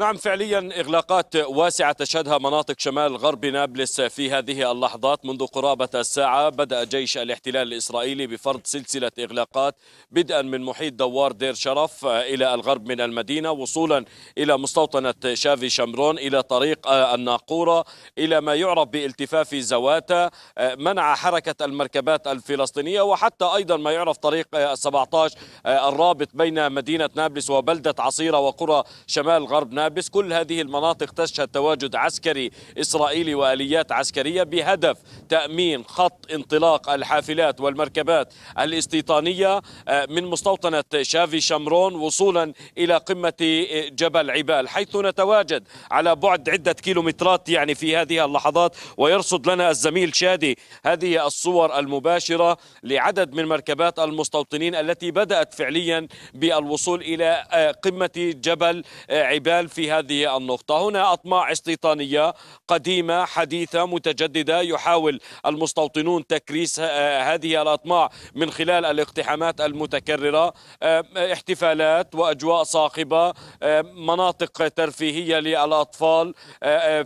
نعم فعليا إغلاقات واسعة تشهدها مناطق شمال غرب نابلس في هذه اللحظات منذ قرابة الساعة بدأ جيش الاحتلال الإسرائيلي بفرض سلسلة إغلاقات بدءا من محيط دوار دير شرف إلى الغرب من المدينة وصولا إلى مستوطنة شافي شمرون إلى طريق الناقورة إلى ما يعرف بالتفاف زواتا منع حركة المركبات الفلسطينية وحتى أيضا ما يعرف طريق 17 الرابط بين مدينة نابلس وبلدة عصيرة وقرى شمال غرب نابلس نابلس كل هذه المناطق تشهد تواجد عسكري إسرائيلي وآليات عسكرية بهدف تأمين خط انطلاق الحافلات والمركبات الاستيطانية آه، من مستوطنة شافي شمرون وصولا إلى قمة آه، جبل عبال حيث نتواجد على بعد عدة كيلومترات يعني في هذه اللحظات ويرصد لنا الزميل شادي هذه الصور المباشرة لعدد من مركبات المستوطنين التي بدأت فعليا بالوصول إلى آه، قمة جبل عبال في في هذه النقطة هنا أطماع استيطانية قديمة حديثة متجددة يحاول المستوطنون تكريس آه، هذه الأطماع من خلال الاقتحامات المتكررة آه، احتفالات وأجواء صاخبة آه، مناطق ترفيهية للأطفال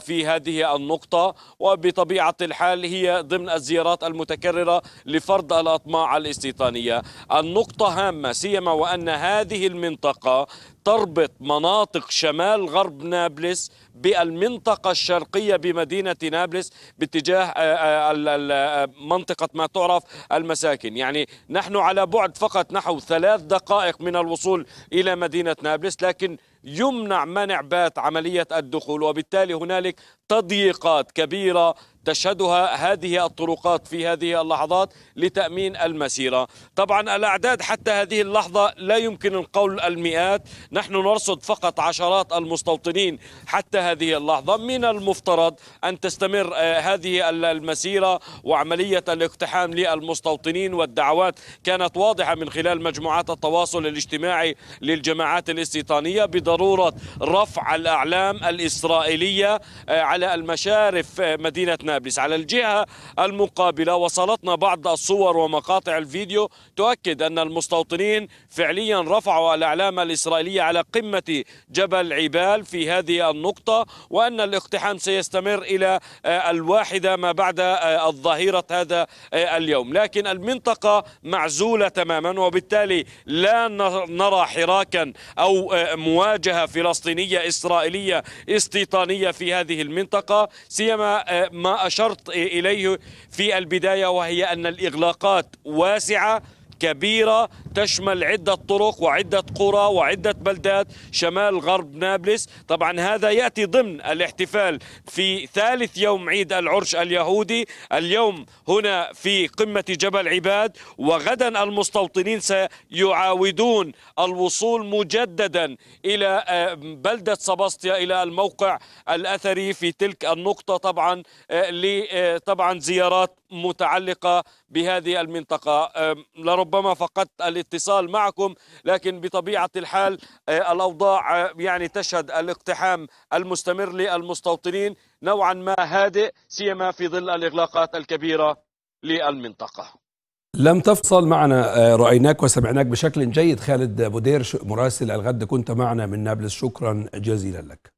في هذه النقطة وبطبيعة الحال هي ضمن الزيارات المتكررة لفرض الأطماع الاستيطانية النقطة هامة سيما وأن هذه المنطقة تربط مناطق شمال غرب نابلس بالمنطقة الشرقية بمدينة نابلس باتجاه آه، آه، آه، منطقة ما تعرف المساكن يعني نحن على بعد فقط نحو ثلاث دقائق من الوصول إلى مدينة نابلس لكن يمنع منع بات عملية الدخول وبالتالي هنالك تضييقات كبيرة تشهدها هذه الطرقات في هذه اللحظات لتأمين المسيرة طبعا الأعداد حتى هذه اللحظة لا يمكن القول المئات نحن نرصد فقط عشرات المستوطنين حتى هذه اللحظة من المفترض أن تستمر آه، هذه المسيرة وعملية الاقتحام للمستوطنين والدعوات كانت واضحة من خلال مجموعات التواصل الاجتماعي للجماعات الاستيطانية بضرورة بضروره رفع الاعلام الاسرائيليه آه، على المشارف آه، مدينه نابلس على الجهه المقابله وصلتنا بعض الصور ومقاطع الفيديو تؤكد ان المستوطنين فعليا رفعوا الاعلام الاسرائيليه على قمه جبل عبال في هذه النقطه وان الاقتحام سيستمر الى آه، الواحده ما بعد الظهيره هذا اليوم لكن المنطقه معزوله تماما وبالتالي لا نرى حراكا او مواجهه مواجهة فلسطينية إسرائيلية استيطانية في هذه المنطقة سيما آه، ما أشرت إليه في البداية وهي أن الإغلاقات واسعة كبيرة تشمل عدة طرق وعدة قرى وعدة بلدات شمال غرب نابلس طبعا هذا يأتي ضمن الاحتفال في ثالث يوم عيد العرش اليهودي اليوم هنا في قمة جبل عباد وغدا المستوطنين سيعاودون الوصول مجددا إلى آه، بلدة سباستيا إلى الموقع الأثري في تلك النقطة طبعا آه، آه، طبعا زيارات متعلقة بهذه المنطقة لربما ربما فقدت الاتصال معكم لكن بطبيعة الحال آه، الأوضاع آه، يعني تشهد الاقتحام المستمر للمستوطنين نوعا ما هادئ سيما في ظل الإغلاقات الكبيرة للمنطقة لم تفصل معنا آه، رأيناك وسمعناك بشكل جيد خالد بودير مراسل الغد كنت معنا من نابلس شكرا جزيلا لك